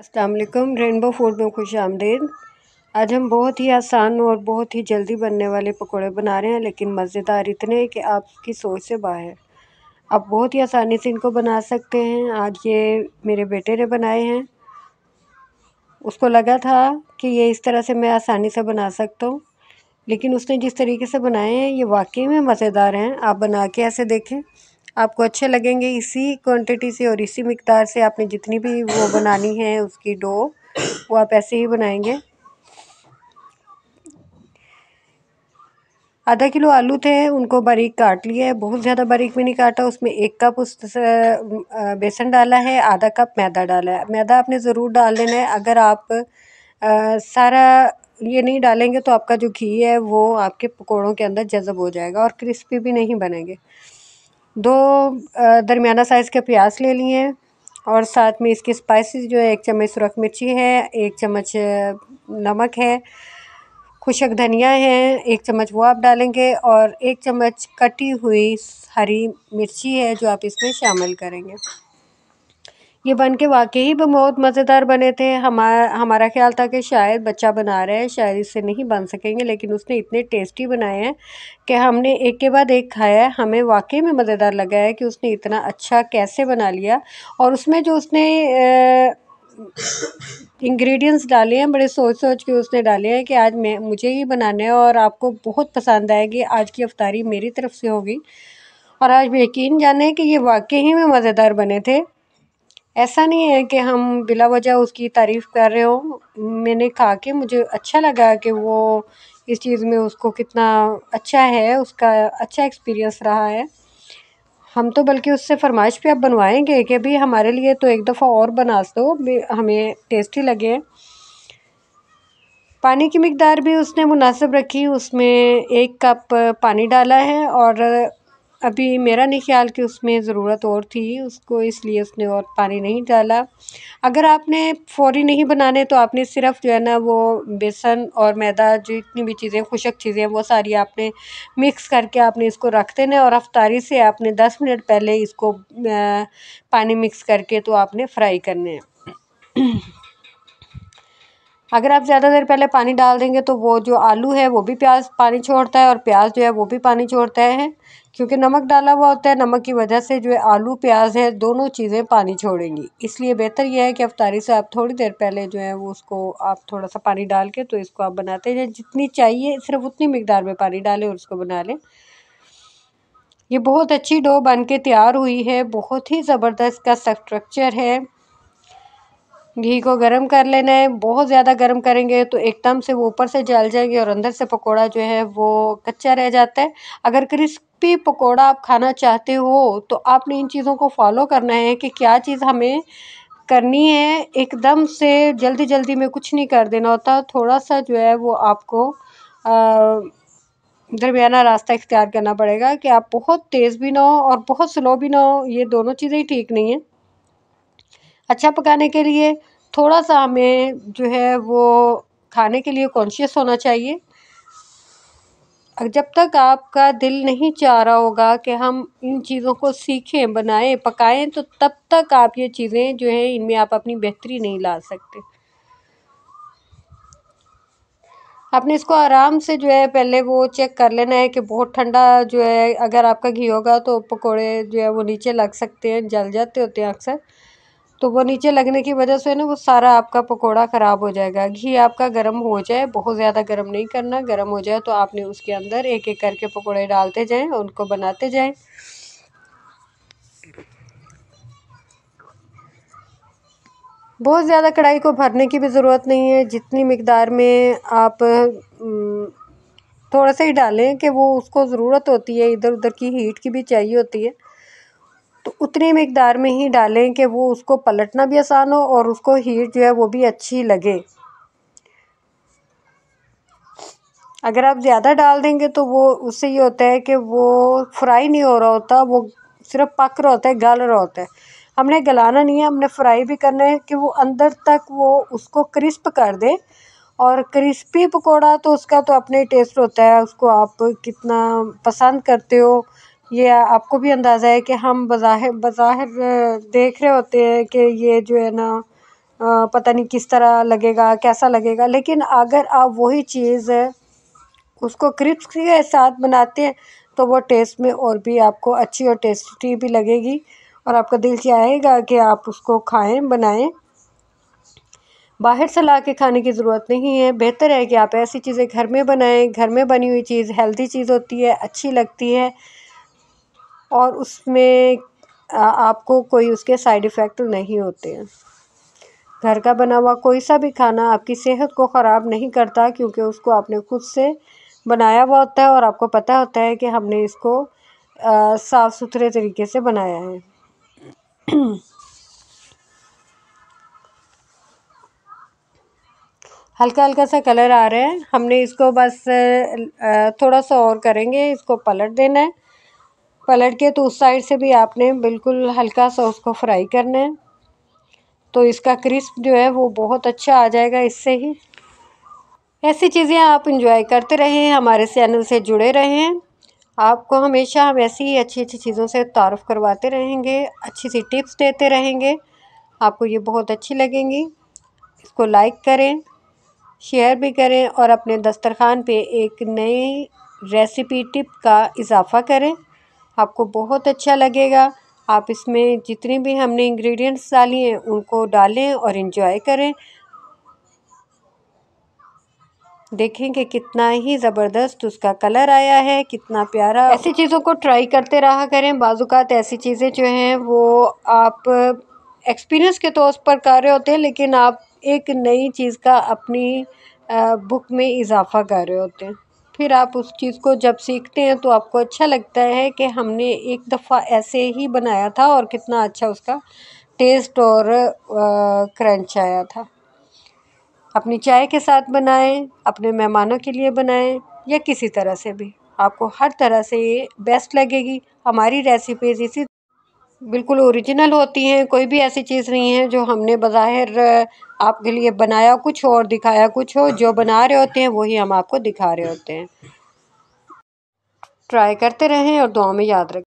असलकम rainbow food में खुश आमदेद आज हम बहुत ही आसान और बहुत ही जल्दी बनने वाले पकोड़े बना रहे हैं लेकिन मज़ेदार इतने कि आपकी सोच से बाहर आप बहुत ही आसानी से इनको बना सकते हैं आज ये मेरे बेटे ने बनाए हैं उसको लगा था कि ये इस तरह से मैं आसानी से बना सकता हूँ लेकिन उसने जिस तरीके से बनाए हैं ये वाकई में मज़ेदार हैं आप बना के ऐसे देखें आपको अच्छे लगेंगे इसी क्वांटिटी से और इसी मकदार से आपने जितनी भी वो बनानी है उसकी डो वो आप ऐसे ही बनाएंगे आधा किलो आलू थे उनको बारीक काट लिए बहुत ज़्यादा बारीक भी नहीं काटा उसमें एक कप उस बेसन डाला है आधा कप मैदा डाला है मैदा आपने ज़रूर डाल देना है अगर आप आ, सारा ये नहीं डालेंगे तो आपका जो घी है वो आपके पकौड़ों के अंदर जज़ब हो जाएगा और क्रिस्पी भी नहीं बनेंगे दो दरमियाना साइज़ के प्याज ले लिए और साथ में इसके स्पाइसेस जो है एक चम्मच सुरख मिर्ची है एक चम्मच नमक है खुशक धनिया है एक चम्मच वो आप डालेंगे और एक चम्मच कटी हुई हरी मिर्ची है जो आप इसमें शामिल करेंगे ये बन के वाकई ही बहुत मज़ेदार बने थे हमारा हमारा ख्याल था कि शायद बच्चा बना रहा है शायद इससे नहीं बन सकेंगे लेकिन उसने इतने टेस्टी बनाए हैं कि हमने एक के बाद एक खाया है हमें वाकई में मज़ेदार लगा है कि उसने इतना अच्छा कैसे बना लिया और उसमें जो उसने आ, इंग्रेडिएंट्स डाले हैं बड़े सोच सोच के उसने डाले हैं कि आज मैं मुझे ही बनाना है और आपको बहुत पसंद आएगी आज की अफ्तारी मेरी तरफ से होगी और आज यकीन जाने कि ये वाकई ही में मज़ेदार बने थे ऐसा नहीं है कि हम बिला वजह उसकी तारीफ़ कर रहे हो मैंने खा के मुझे अच्छा लगा कि वो इस चीज़ में उसको कितना अच्छा है उसका अच्छा एक्सपीरियंस रहा है हम तो बल्कि उससे फरमाइश भी अब बनवाएंगे कि भाई हमारे लिए तो एक दफ़ा और बना दो हमें टेस्टी लगे पानी की मकदार भी उसने मुनासिब रखी उसमें एक कप पानी डाला है और अभी मेरा नहीं ख्याल कि उसमें ज़रूरत और थी उसको इसलिए उसने और पानी नहीं डाला अगर आपने फौरी नहीं बनाने तो आपने सिर्फ जो है ना वो बेसन और मैदा जितनी भी चीज़ें खुशक चीज़ें वो सारी आपने मिक्स करके आपने इसको रख देना और रफ्तारी से आपने दस मिनट पहले इसको पानी मिक्स करके तो आपने फ्राई करने हैं अगर आप ज़्यादा देर पहले पानी डाल देंगे तो वो जो आलू है वो भी प्याज पानी छोड़ता है और प्याज जो है वो भी पानी छोड़ता है क्योंकि नमक डाला हुआ होता है नमक की वजह से जो है आलू प्याज है दोनों चीज़ें पानी छोड़ेंगी इसलिए बेहतर यह है कि अफ्तारी से आप थोड़ी देर पहले जो है वो उसको आप थोड़ा सा पानी डाल के तो इसको आप बनाते हैं जितनी चाहिए सिर्फ उतनी मकदार में पानी डालें और उसको बना लें ये बहुत अच्छी डो बन के तैयार हुई है बहुत ही ज़बरदस्त का स्ट्रक्चर है घी को गर्म कर लेना है बहुत ज़्यादा गर्म करेंगे तो एकदम से वो ऊपर से जल जाएंगे और अंदर से पकौड़ा जो है वो कच्चा रह जाता है अगर क्रिस्पी पकौड़ा आप खाना चाहते हो तो आपने इन चीज़ों को फॉलो करना है कि क्या चीज़ हमें करनी है एकदम से जल्दी जल्दी में कुछ नहीं कर देना होता थोड़ा सा जो है वो आपको दरमियाना रास्ता इख्तियार करना पड़ेगा कि आप बहुत तेज़ भी ना हो और बहुत स्लो भी ना हो ये दोनों चीज़ें ही ठीक नहीं हैं अच्छा पकाने के लिए थोड़ा सा हमें जो है वो खाने के लिए कॉन्शियस होना चाहिए जब तक आपका दिल नहीं चाह रहा होगा कि हम इन चीज़ों को सीखें बनाएं पकाएं तो तब तक आप ये चीज़ें जो हैं इनमें आप अपनी बेहतरी नहीं ला सकते आपने इसको आराम से जो है पहले वो चेक कर लेना है कि बहुत ठंडा जो है अगर आपका घी होगा तो पकोड़े जो है वो नीचे लग सकते हैं जल जाते होते हैं अक्सर तो वो नीचे लगने की वजह से ना वो सारा आपका पकोड़ा ख़राब हो जाएगा घी आपका गर्म हो जाए बहुत ज़्यादा गर्म नहीं करना गर्म हो जाए तो आपने उसके अंदर एक एक करके पकोड़े डालते जाएं उनको बनाते जाएं बहुत ज़्यादा कढ़ाई को भरने की भी ज़रूरत नहीं है जितनी मकदार में आप थोड़ा सा ही डालें कि वो उसको ज़रूरत होती है इधर उधर की हीट की भी चाहिए होती है तो उतनी मकदार में ही डालें कि वो उसको पलटना भी आसान हो और उसको हीट जो है वो भी अच्छी लगे अगर आप ज़्यादा डाल देंगे तो वो उससे ये होता है कि वो फ्राई नहीं हो रहा होता वो सिर्फ पक रहा होता है गल रहा होता है हमने गलाना नहीं है हमने फ्राई भी करना है कि वो अंदर तक वो उसको क्रिस्प कर दे और क्रिस्पी पकोड़ा तो उसका तो अपने टेस्ट होता है उसको आप कितना पसंद करते हो ये आपको भी अंदाज़ा है कि हम बज़ाहिर बज़ाहिर देख रहे होते हैं कि ये जो है ना पता नहीं किस तरह लगेगा कैसा लगेगा लेकिन अगर आप वही चीज़ उसको क्रिप्स के साथ बनाते हैं तो वो टेस्ट में और भी आपको अच्छी और टेस्टी भी लगेगी और आपका दिल चाहेगा कि आप उसको खाएं बनाएं बाहर से ला के खाने की ज़रूरत नहीं है बेहतर है कि आप ऐसी चीज़ें घर में बनाएं घर में बनी हुई चीज़ हेल्दी चीज़ होती है अच्छी लगती है और उसमें आपको कोई उसके साइड इफ़ेक्ट नहीं होते हैं घर का बना हुआ कोई सा भी खाना आपकी सेहत को ख़राब नहीं करता क्योंकि उसको आपने खुद से बनाया हुआ होता है और आपको पता होता है कि हमने इसको साफ़ सुथरे तरीके से बनाया है हल्का हल्का सा कलर आ रहा है हमने इसको बस थोड़ा सा और करेंगे इसको पलट देना है पलट के तो उस साइड से भी आपने बिल्कुल हल्का सा उसको फ्राई करना है तो इसका क्रिस्प जो है वो बहुत अच्छा आ जाएगा इससे ही ऐसी चीज़ें आप इंजॉय करते रहें हमारे चैनल से जुड़े रहें आपको हमेशा हम ऐसी ही अच्छी अच्छी चीज़ों से तारफ़ करवाते रहेंगे अच्छी सी टिप्स देते रहेंगे आपको ये बहुत अच्छी लगेंगी इसको लाइक करें शेयर भी करें और अपने दस्तरखान पे एक नई रेसिपी टिप का इजाफ़ा करें आपको बहुत अच्छा लगेगा आप इसमें जितने भी हमने इंग्रेडिएंट्स डाली हैं उनको डालें और इन्जॉय करें देखें कि कितना ही ज़बरदस्त उसका कलर आया है कितना प्यारा ऐसी चीज़ों को ट्राई करते रहा करें बाज़ात ऐसी चीज़ें जो हैं वो आप एक्सपीरियंस के तौर पर कर रहे होते हैं लेकिन आप एक नई चीज़ का अपनी बुक में इजाफ़ा कर रहे होते हैं फिर आप उस चीज़ को जब सीखते हैं तो आपको अच्छा लगता है कि हमने एक दफ़ा ऐसे ही बनाया था और कितना अच्छा उसका टेस्ट और क्रंच आया था अपनी चाय के साथ बनाएं अपने मेहमानों के लिए बनाएं या किसी तरह से भी आपको हर तरह से ये बेस्ट लगेगी हमारी रेसिपीज़ इसी बिल्कुल ओरिजिनल होती हैं कोई भी ऐसी चीज़ नहीं है जो हमने बाहर आपके लिए बनाया कुछ हो और दिखाया कुछ हो जो बना रहे होते हैं वही हम आपको दिखा रहे होते हैं ट्राई करते रहें और दुआ में याद रखें